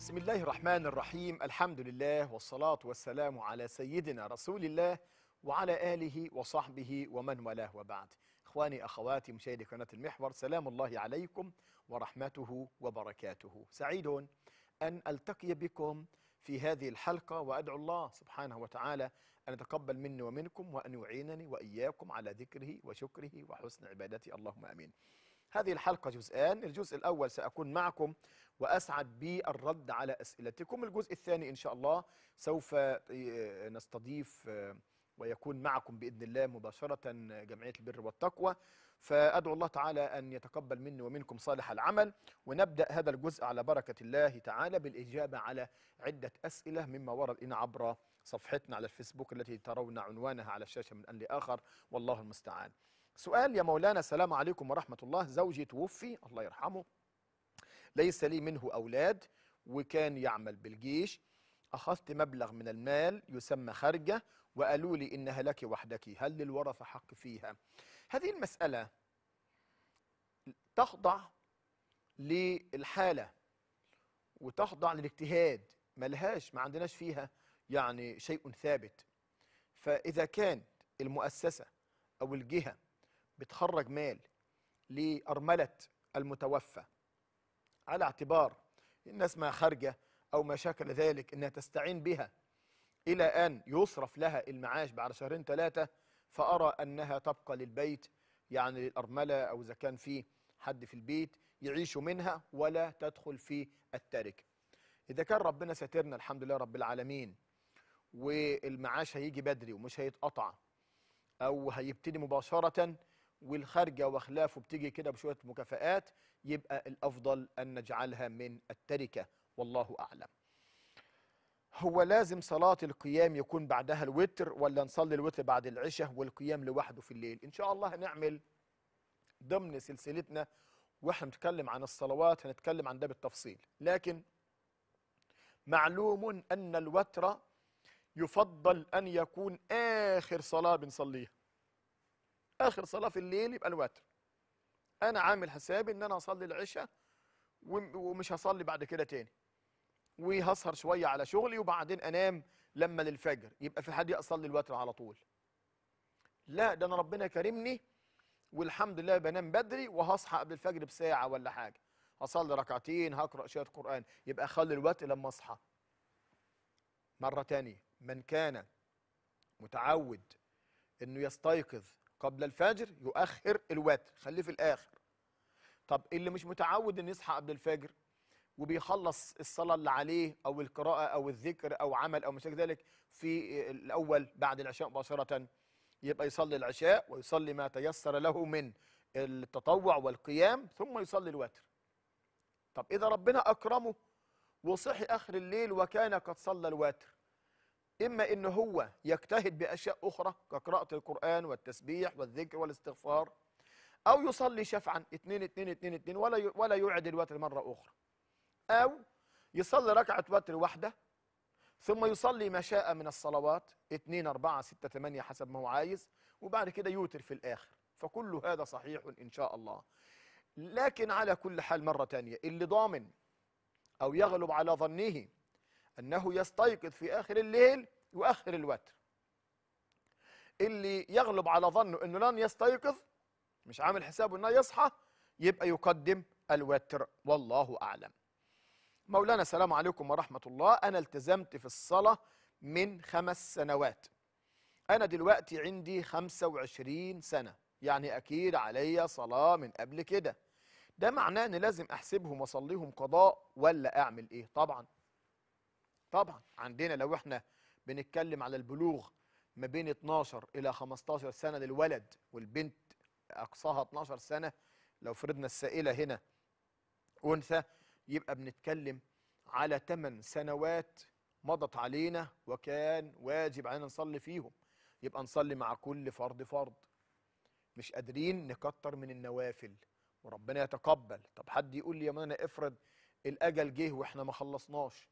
بسم الله الرحمن الرحيم الحمد لله والصلاة والسلام على سيدنا رسول الله وعلى آله وصحبه ومن والاه وبعد إخواني أخواتي مشاهدي قناة المحور سلام الله عليكم ورحمته وبركاته سعيد أن ألتقي بكم في هذه الحلقة وأدعو الله سبحانه وتعالى أن يتقبل مني ومنكم وأن يعينني وإياكم على ذكره وشكره وحسن عبادته اللهم أمين هذه الحلقة جزئان الجزء الأول سأكون معكم وأسعد بالرد على أسئلتكم الجزء الثاني إن شاء الله سوف آه، نستضيف آه، ويكون معكم بإذن الله مباشرة آه، جمعية البر والتقوى فأدعو الله تعالى أن يتقبل مني ومنكم صالح العمل ونبدأ هذا الجزء على بركة الله تعالى بالإجابة على عدة أسئلة مما ورد إن عبر صفحتنا على الفيسبوك التي ترون عنوانها على الشاشة من أن لآخر والله المستعان سؤال يا مولانا السلام عليكم ورحمة الله زوجي توفي الله يرحمه ليس لي منه أولاد وكان يعمل بالجيش أخذت مبلغ من المال يسمى خرجة وقالوا لي إنها لك وحدك هل للورثة حق فيها هذه المسألة تخضع للحالة وتخضع للاجتهاد ملهاش ما عندناش فيها يعني شيء ثابت فإذا كانت المؤسسة أو الجهة بتخرج مال لأرملة المتوفى على اعتبار إن ما خارجة أو ما شكل ذلك إنها تستعين بها إلى أن يصرف لها المعاش بعد شهرين ثلاثة فأرى أنها تبقى للبيت يعني للأرملة أو إذا كان في حد في البيت يعيش منها ولا تدخل في التركة إذا كان ربنا ساترنا الحمد لله رب العالمين والمعاش هيجي بدري ومش هيتقطع أو هيبتدي مباشرة والخارجه وخلافه بتيجي كده بشويه مكافآت يبقى الافضل ان نجعلها من التركه والله اعلم. هو لازم صلاة القيام يكون بعدها الوتر ولا نصلي الوتر بعد العشاء والقيام لوحده في الليل إن شاء الله هنعمل ضمن سلسلتنا واحنا بنتكلم عن الصلوات هنتكلم عن ده بالتفصيل لكن معلوم أن الوتر يفضل أن يكون آخر صلاة بنصليها اخر صلاه في الليل يبقى الوتر انا عامل حسابي ان انا هصلي العشاء ومش هصلي بعد كده تاني وهسهر شويه على شغلي وبعدين انام لما للفجر يبقى في حد يصلي الوتر على طول لا ده انا ربنا كرمني والحمد لله بنام بدري وهصحى قبل الفجر بساعه ولا حاجه هصلي ركعتين هقرا شويه قران يبقى اخلي الوتر لما اصحى مره تانية من كان متعود انه يستيقظ قبل الفجر يؤخر الوتر خليه في الاخر طب اللي مش متعود ان يصحى قبل الفجر وبيخلص الصلاه اللي عليه او القراءه او الذكر او عمل او مشاكل ذلك في الاول بعد العشاء مباشره يبقى يصلي العشاء ويصلي ما تيسر له من التطوع والقيام ثم يصلي الوتر طب اذا ربنا اكرمه وصحي اخر الليل وكان قد صلى الوتر إما إن هو يجتهد بأشياء أخرى كقراءة القرآن والتسبيح والذكر والاستغفار أو يصلي شفعا اتنين اتنين اتنين اتنين ولا ولا يعد الوتر مرة أخرى أو يصلي ركعة وتر واحدة ثم يصلي ما شاء من الصلوات اتنين أربعة ستة ثمانية حسب ما هو عايز وبعد كده يوتر في الآخر فكل هذا صحيح إن شاء الله لكن على كل حال مرة تانية اللي ضامن أو يغلب على ظنه أنه يستيقظ في آخر الليل يؤخر الوتر اللي يغلب على ظنه أنه لن يستيقظ مش عامل حسابه أنه يصحى يبقى يقدم الوتر والله أعلم مولانا السلام عليكم ورحمة الله أنا التزمت في الصلاة من خمس سنوات أنا دلوقتي عندي 25 سنة يعني أكيد عليا صلاة من قبل كده ده معناه أن لازم أحسبهم وأصليهم قضاء ولا أعمل إيه طبعا طبعا عندنا لو احنا بنتكلم على البلوغ ما بين 12 الى 15 سنه للولد والبنت اقصاها 12 سنه لو فرضنا السائله هنا انثى يبقى بنتكلم على 8 سنوات مضت علينا وكان واجب علينا نصلي فيهم يبقى نصلي مع كل فرد فرد مش قادرين نكتر من النوافل وربنا يتقبل طب حد يقول لي يا مانا افرض الاجل جه واحنا ما خلصناش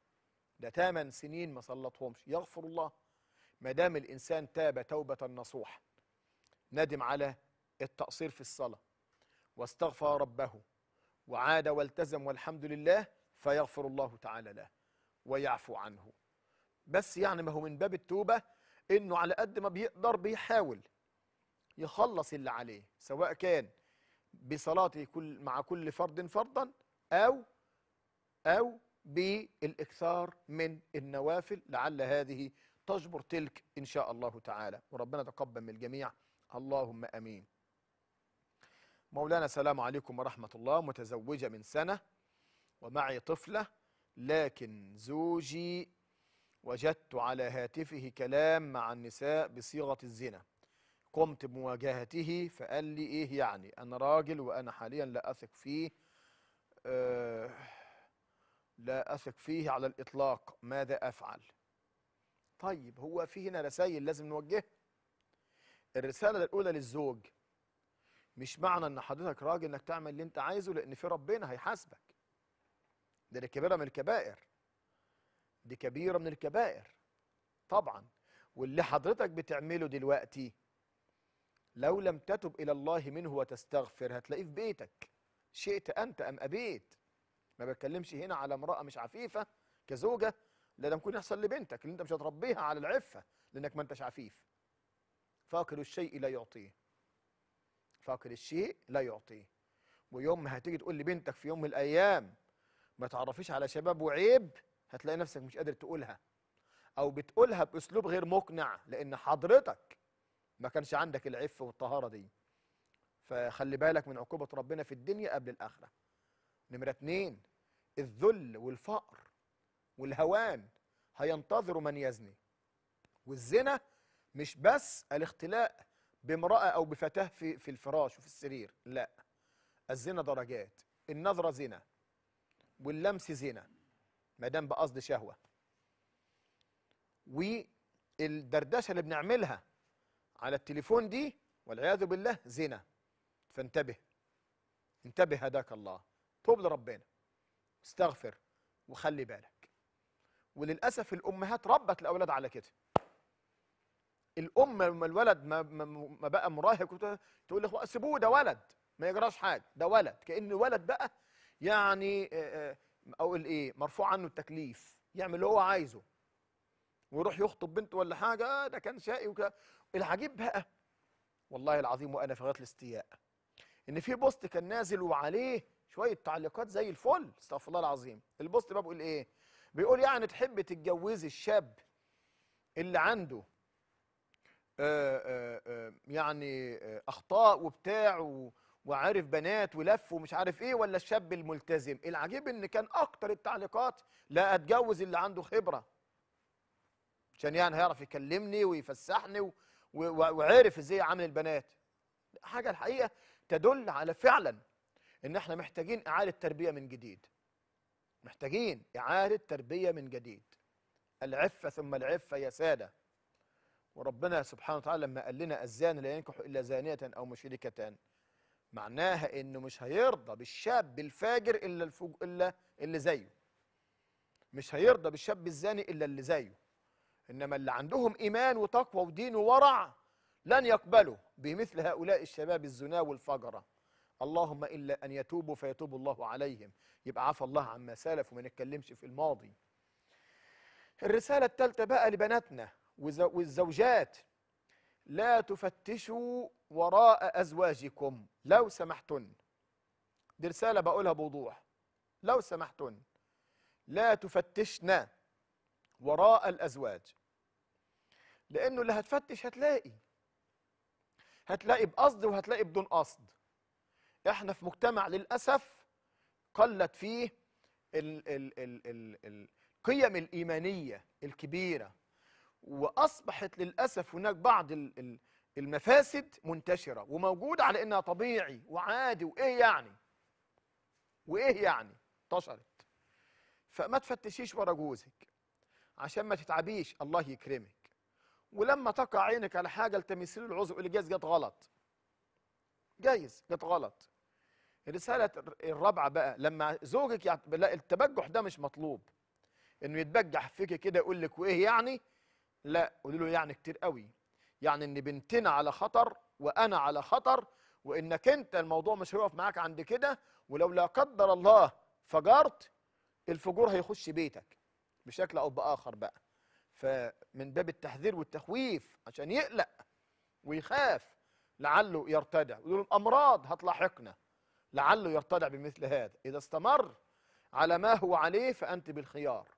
ده 8 سنين ما صلتهمش يغفر الله ما دام الانسان تاب توبه نصوحا ندم على التقصير في الصلاه واستغفر ربه وعاد والتزم والحمد لله فيغفر الله تعالى له ويعفو عنه بس يعني ما هو من باب التوبه انه على قد ما بيقدر بيحاول يخلص اللي عليه سواء كان بصلاته كل مع كل فرد فرضا او او بالاكثار من النوافل لعل هذه تجبر تلك ان شاء الله تعالى وربنا تقبل من الجميع اللهم امين مولانا سلام عليكم ورحمه الله متزوجه من سنه ومعي طفله لكن زوجي وجدت على هاتفه كلام مع النساء بصيغه الزنا قمت بمواجهته فقال لي ايه يعني انا راجل وانا حاليا لا اثق فيه أه لا أثق فيه على الإطلاق ماذا أفعل طيب هو في هنا رسائل لازم نوجهها الرسالة الأولى للزوج مش معنى ان حضرتك راجل انك تعمل اللي انت عايزه لان في ربنا هيحاسبك ده كبيره من الكبائر دي كبيره من الكبائر طبعا واللي حضرتك بتعمله دلوقتي لو لم تتب الى الله منه وتستغفر هتلاقيه في بيتك شئت انت ام ابيت ما بتكلمش هنا على امراه مش عفيفه كزوجه لا ده ممكن يحصل لبنتك اللي انت مش هتربيها على العفه لانك ما انتش عفيف فاقر الشيء لا يعطيه فاقر الشيء لا يعطيه ويوم ما هتيجي تقول لبنتك في يوم من الايام ما تعرفيش على شباب وعيب هتلاقي نفسك مش قادر تقولها او بتقولها باسلوب غير مقنع لان حضرتك ما كانش عندك العفه والطهاره دي فخلي بالك من عقوبه ربنا في الدنيا قبل الاخره نمرة اتنين الذل والفقر والهوان هينتظر من يزني والزنا مش بس الاختلاء بامرأة أو بفتاة في, في الفراش وفي السرير لا الزنا درجات النظرة زنا واللمس زنا ما دام بقصد شهوة والدردشة اللي بنعملها على التليفون دي والعياذ بالله زنا فانتبه انتبه هداك الله توب لربنا استغفر وخلي بالك وللاسف الامهات ربت الاولاد على كده الام لما الولد ما, ما بقى مراهق تقول له سيبوه ده ولد ما يجراش حاجه ده ولد كان ولد بقى يعني اقول ايه مرفوع عنه التكليف يعمل اللي هو عايزه ويروح يخطب بنته ولا حاجه آه، ده كان شقي وكده العجيب بقى والله العظيم وانا في غايه الاستياء ان في بوست كان نازل وعليه شويه تعليقات زي الفل استغفر الله العظيم البوست بقى بيقول ايه بيقول يعني تحب تتجوزي الشاب اللي عنده آآ آه، آآ آه، آه، يعني آآ اخطاء وبتاع وعارف بنات ولف ومش عارف ايه ولا الشاب الملتزم العجيب ان كان اكتر التعليقات لا اتجوز اللي عنده خبره عشان يعني هيعرف يكلمني ويفسحني وعرف وعارف ازاي عامل البنات حاجه الحقيقه تدل على فعلا ان احنا محتاجين اعاده تربيه من جديد محتاجين اعاده تربيه من جديد العفه ثم العفه يا ساده وربنا سبحانه وتعالى لما قال لنا الزان لا ينكح الا زانيه او مشركة معناها انه مش هيرضى بالشاب الفاجر الا الفج... الا اللي زيه مش هيرضى بالشاب الزاني الا اللي زيه انما اللي عندهم ايمان وتقوى ودين وورع لن يقبلوا بمثل هؤلاء الشباب الزنا والفجره اللهم إلا أن يتوبوا فيتوب الله عليهم يبقى عفى الله عما سلف وما نتكلمش في الماضي الرسالة الثالثة بقى لبناتنا والزوجات لا تفتشوا وراء أزواجكم لو سمحتن دي رسالة بقولها بوضوح لو سمحتن لا تفتشن وراء الأزواج لأنه اللي هتفتش هتلاقي هتلاقي بقصد وهتلاقي بدون قصد احنا في مجتمع للأسف قلت فيه ال ال ال ال القيم الإيمانية الكبيرة وأصبحت للأسف هناك بعض المفاسد منتشرة وموجودة على إنها طبيعي وعادي وإيه يعني وإيه يعني انتشرت فما تفتشيش ورا جوزك عشان ما تتعبيش الله يكرمك ولما تقع عينك على حاجة التمسي العذر جاز جت غلط جايز كانت غلط الرساله الرابعه بقى لما زوجك لا التبجح ده مش مطلوب انه يتبجح فيك كده يقول لك وايه يعني لا قولي له يعني كتير قوي يعني ان بنتنا على خطر وانا على خطر وانك انت الموضوع مش هيقف معاك عند كده ولو لا قدر الله فجرت الفجور هيخش بيتك بشكل او باخر بقى فمن باب التحذير والتخويف عشان يقلق ويخاف لعله يرتدع ويقول امراض هتلاحقنا لعله يرتدع بمثل هذا اذا استمر على ما هو عليه فانت بالخيار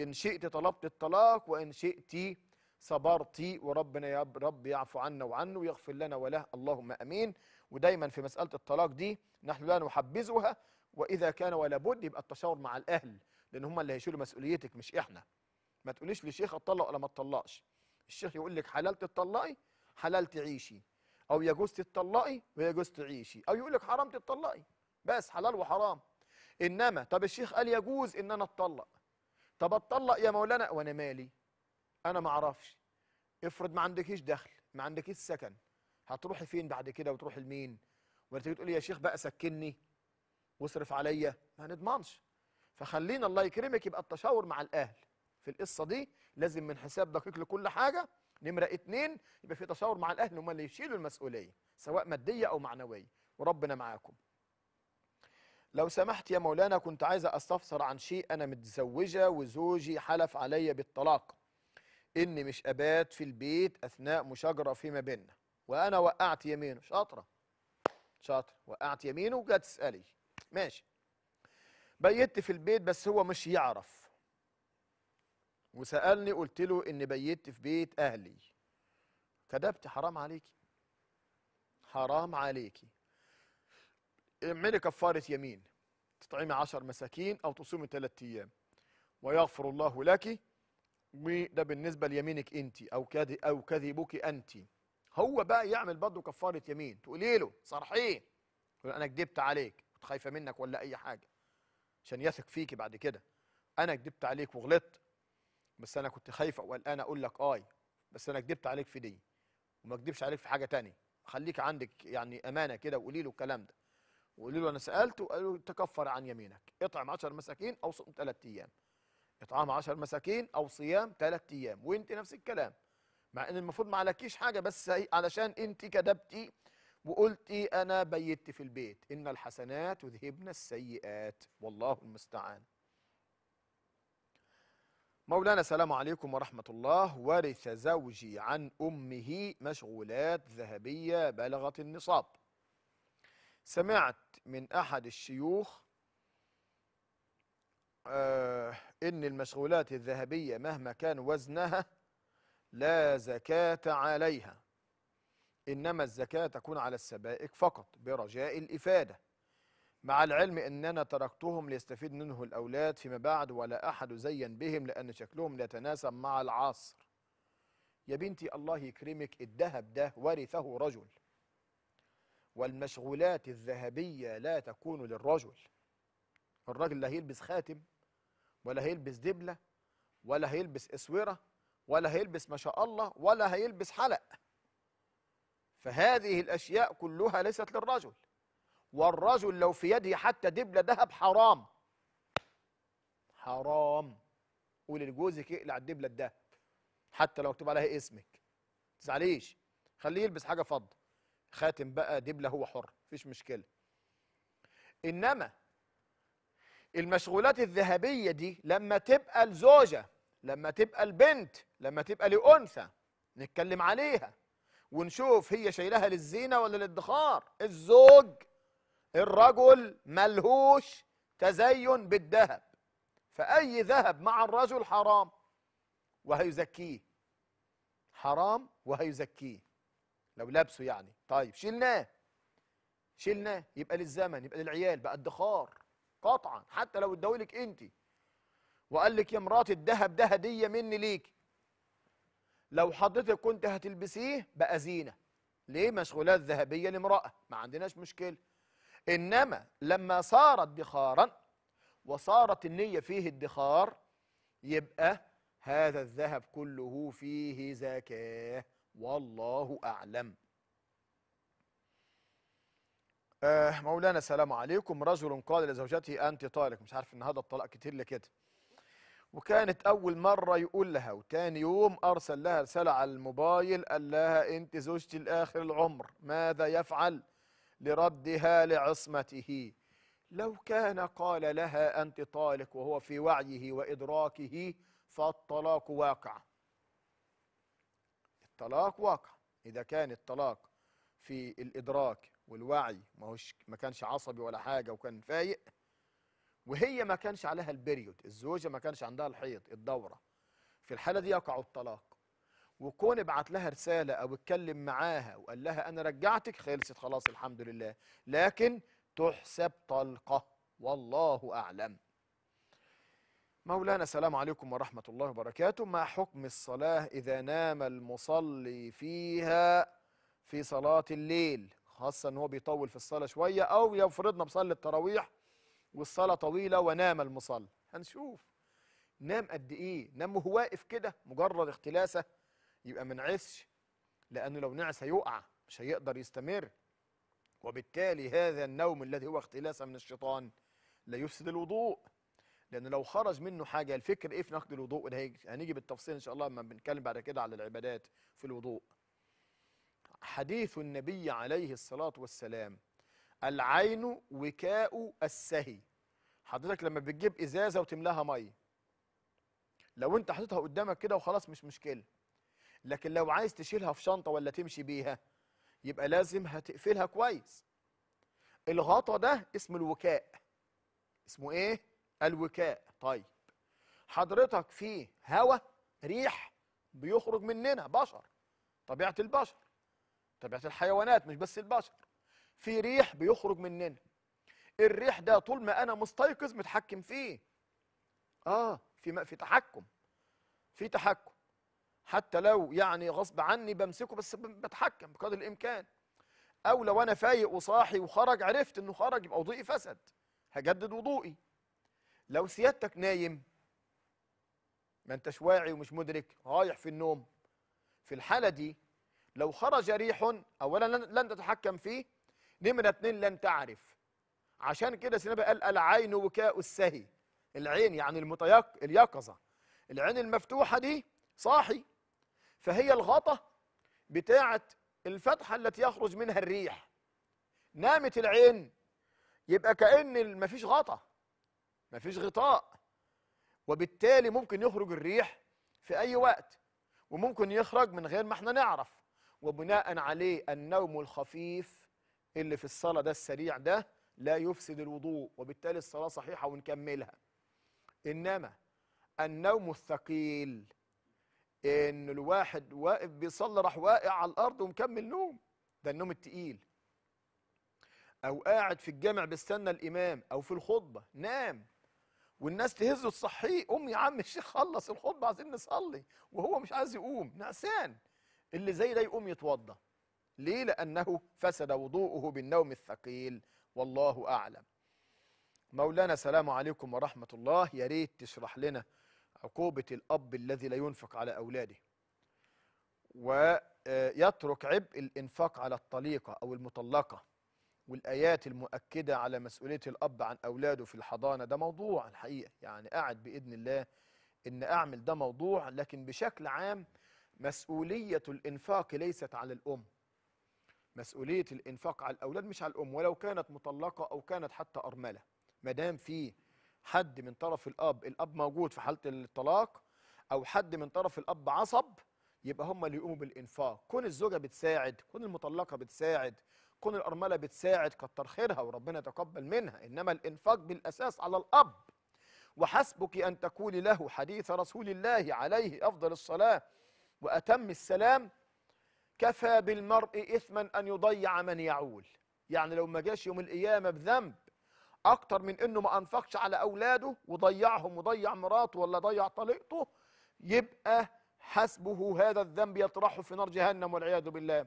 ان شئت طلبت الطلاق وان شئت صبرت وربنا يا رب يعفو عنا وعنه ويغفر لنا وله اللهم امين ودايما في مساله الطلاق دي نحن لا نحبذها واذا كان ولا بد يبقى التشاور مع الاهل لان هم اللي هيشيلوا مسؤوليتك مش احنا ما تقوليش للشيخ اتطلق ولا ما اتطلقش الشيخ يقول لك حلال تطلقي حلال تعيشي او يجوز تطلقي ويجوز تعيشي او يقول لك حرام تطلقي بس حلال وحرام انما طب الشيخ قال يجوز ان انا اتطلق طب اتطلق يا مولانا وانا مالي انا ما اعرفش افرض ما عندكيش دخل ما عندكيش سكن هتروحي فين بعد كده وتروحي لمين ولا تيجي تقولي يا شيخ بقى سكني واصرف عليا ما نضمنش فخلينا الله يكرمك يبقى التشاور مع الاهل في القصه دي لازم من حساب دقيق لكل حاجه نمرة اتنين يبقى في تشاور مع الأهل هم اللي يشيلوا المسؤولية سواء مادية أو معنوية وربنا معاكم لو سمحت يا مولانا كنت عايزة أستفسر عن شيء أنا متزوجة وزوجي حلف عليا بالطلاق إني مش أبات في البيت أثناء مشاجرة فيما بيننا وأنا وقعت يمينه شاطرة شاطرة وقعت يمينه وجت تسألي ماشي بيت في البيت بس هو مش يعرف وسالني قلت له اني بيت في بيت اهلي كذبت حرام عليكي حرام عليكي اعملي كفاره يمين تطعمي عشر مساكين او تصومي ثلاث ايام ويغفر الله لك وده بالنسبه ليمينك انت او كذب او كذبك انت هو بقى يعمل برضه كفاره يمين تقولي له صرحيه انا كدبت عليك كنت خايفه منك ولا اي حاجه عشان يثق فيكي بعد كده انا كدبت عليك وغلطت بس انا كنت خايف او قلقان اقول لك اي آه، بس انا كدبت عليك في دي وما كدبش عليك في حاجه تانية خليك عندك يعني امانه كده وقولي له الكلام ده وقولي له انا سالت وقالوا تكفر عن يمينك اطعم 10 مساكين او صوم 3 ايام اطعام 10 مساكين او صيام 3 ايام وانت نفس الكلام مع ان المفروض ما عليكيش حاجه بس علشان انت كدبتي وقلتي انا بيتت في البيت ان الحسنات يذهبن السيئات والله المستعان مولانا السلام عليكم ورحمة الله ورث زوجي عن أمه مشغولات ذهبية بلغت النصاب سمعت من أحد الشيوخ آه إن المشغولات الذهبية مهما كان وزنها لا زكاة عليها إنما الزكاة تكون على السبائك فقط برجاء الإفادة مع العلم ان انا تركتهم ليستفيد منه الاولاد فيما بعد ولا احد زين بهم لان شكلهم لا يتناسب مع العصر يا بنتي الله يكرمك الذهب ده ورثه رجل والمشغولات الذهبية لا تكون للرجل الرجل لا هيلبس خاتم ولا هيلبس دبلة ولا هيلبس اسورة ولا هيلبس ما شاء الله ولا هيلبس حلق فهذه الأشياء كلها ليست للرجل والرجل لو في يده حتى دبلة ذهب حرام حرام قول لجوزك اقلع الدبلة الذهب حتى لو مكتوب عليها اسمك تزعليش خليه يلبس حاجة فضة خاتم بقى دبلة هو حر مفيش مشكلة إنما المشغولات الذهبية دي لما تبقى الزوجة لما تبقى البنت لما تبقى لأنثى نتكلم عليها ونشوف هي شايلها للزينة ولا للادخار الزوج الرجل ملهوش تزين بالذهب فأي ذهب مع الرجل حرام وهيزكيه حرام وهيزكيه لو لابسه يعني طيب شلناه شلناه يبقى للزمن يبقى للعيال بقى ادخار قطعا حتى لو ادولك انت وقال لك يا مراتي الذهب ده هديه مني ليك لو حضرتك كنت هتلبسيه بقى زينه ليه مشغولات ذهبيه لامراه ما عندناش مشكله إنما لما صار ادخارا وصارت النية فيه ادخار يبقى هذا الذهب كله فيه زكاة والله أعلم آه مولانا السلام عليكم رجل قال لزوجته أنت طالق مش عارف إن هذا الطلاق كتير لكده وكانت أول مرة يقول لها وتاني يوم أرسل لها رسالة على الموبايل قال لها أنت زوجتي لآخر العمر ماذا يفعل؟ لردها لعصمته لو كان قال لها أنت طالق وهو في وعيه وإدراكه فالطلاق واقع الطلاق واقع إذا كان الطلاق في الإدراك والوعي ما, هوش ما كانش عصبي ولا حاجة وكان فايق وهي ما كانش عليها البريود الزوجة ما كانش عندها الحيض الدورة في الحالة دي يقع الطلاق وكون ابعت لها رساله او اتكلم معاها وقال لها انا رجعتك خلصت خلاص الحمد لله لكن تحسب طلقه والله اعلم مولانا السلام عليكم ورحمة الله وبركاته ما حكم الصلاة إذا نام المصلي فيها في صلاة الليل خاصة أن هو بيطول في الصلاة شوية أو يفرضنا بصلي التراويح والصلاة طويلة ونام المصلي هنشوف نام قد إيه نام وهو واقف كده مجرد اختلاسة يبقى ما نعسش لانه لو نعس هيقع مش هيقدر يستمر وبالتالي هذا النوم الذي هو اختلاسه من الشيطان لا يفسد الوضوء لانه لو خرج منه حاجه الفكر ايه في نقد الوضوء هنيجي بالتفصيل ان شاء الله لما بنتكلم بعد كده على العبادات في الوضوء حديث النبي عليه الصلاه والسلام العين وكاء السهي حضرتك لما بتجيب ازازه وتملاها ميه لو انت حطيتها قدامك كده وخلاص مش مشكله لكن لو عايز تشيلها في شنطة ولا تمشي بيها يبقى لازم هتقفلها كويس الغطا ده اسمه الوكاء اسمه ايه الوكاء طيب حضرتك في هواء ريح بيخرج مننا بشر طبيعة البشر طبيعة الحيوانات مش بس البشر في ريح بيخرج مننا الريح ده طول ما انا مستيقظ متحكم فيه اه في في تحكم في تحكم حتى لو يعني غصب عني بمسكه بس بتحكم بقدر الامكان او لو انا فايق وصاحي وخرج عرفت انه خرج يبقى وضوئي فسد هجدد وضوئي لو سيادتك نايم ما انتش واعي ومش مدرك رايح في النوم في الحاله دي لو خرج ريح اولا لن تتحكم فيه نمره اتنين لن تعرف عشان كده سينبه قال العين وكاء السهي العين يعني المتيق اليقظه العين المفتوحه دي صاحي فهي الغطا بتاعه الفتحه التي يخرج منها الريح نامت العين يبقى كأن مفيش غطا مفيش غطاء وبالتالي ممكن يخرج الريح في أي وقت وممكن يخرج من غير ما احنا نعرف وبناء عليه النوم الخفيف اللي في الصلاة ده السريع ده لا يفسد الوضوء وبالتالي الصلاة صحيحة ونكملها إنما النوم الثقيل ان الواحد واقف بيصلي راح واقع على الارض ومكمل نوم ده النوم التقيل او قاعد في الجامع بيستنى الامام او في الخطبه نام والناس تهزه تصحيه قوم يا عم الشيخ خلص الخطبه عايزين نصلي وهو مش عايز يقوم نعسان اللي زي ده يقوم يتوضا ليه لانه فسد وضوءه بالنوم الثقيل والله اعلم مولانا سلام عليكم ورحمه الله يا ريت تشرح لنا عقوبة الأب الذي لا ينفق على أولاده ويترك عبء الإنفاق على الطليقة أو المطلقة والآيات المؤكدة على مسؤولية الأب عن أولاده في الحضانة ده موضوع الحقيقة يعني قاعد بإذن الله إن أعمل ده موضوع لكن بشكل عام مسؤولية الإنفاق ليست على الأم مسؤولية الإنفاق على الأولاد مش على الأم ولو كانت مطلقة أو كانت حتى أرملة مدام في حد من طرف الاب الاب موجود في حاله الطلاق او حد من طرف الاب عصب يبقى هم اللي يقوموا بالانفاق كون الزوجه بتساعد كون المطلقه بتساعد كون الارمله بتساعد كتر خيرها وربنا يتقبل منها انما الانفاق بالاساس على الاب وحسبك ان تقولي له حديث رسول الله عليه افضل الصلاه واتم السلام كفى بالمرء اثما ان يضيع من يعول يعني لو ما جاش يوم القيامه بذنب اكتر من انه ما انفقش على اولاده وضيعهم وضيع مراته ولا ضيع طليقته يبقى حسبه هذا الذنب يطرحه في نار جهنم والعياذ بالله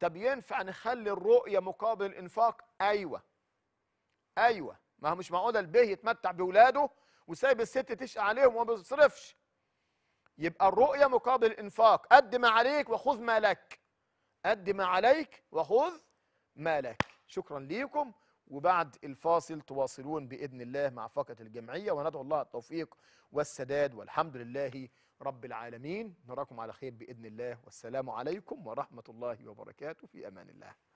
طب ينفع نخلي الرؤية مقابل الإنفاق أيوة أيوة ما هو مش معقولة البيه يتمتع بولاده وسايب الست تشقى عليهم وما بيصرفش يبقى الرؤية مقابل الإنفاق قد ما عليك وخذ ما لك قد ما عليك وخذ ما لك شكرا ليكم وبعد الفاصل تواصلون باذن الله مع فقره الجمعيه وندعو الله التوفيق والسداد والحمد لله رب العالمين نراكم على خير باذن الله والسلام عليكم ورحمه الله وبركاته في امان الله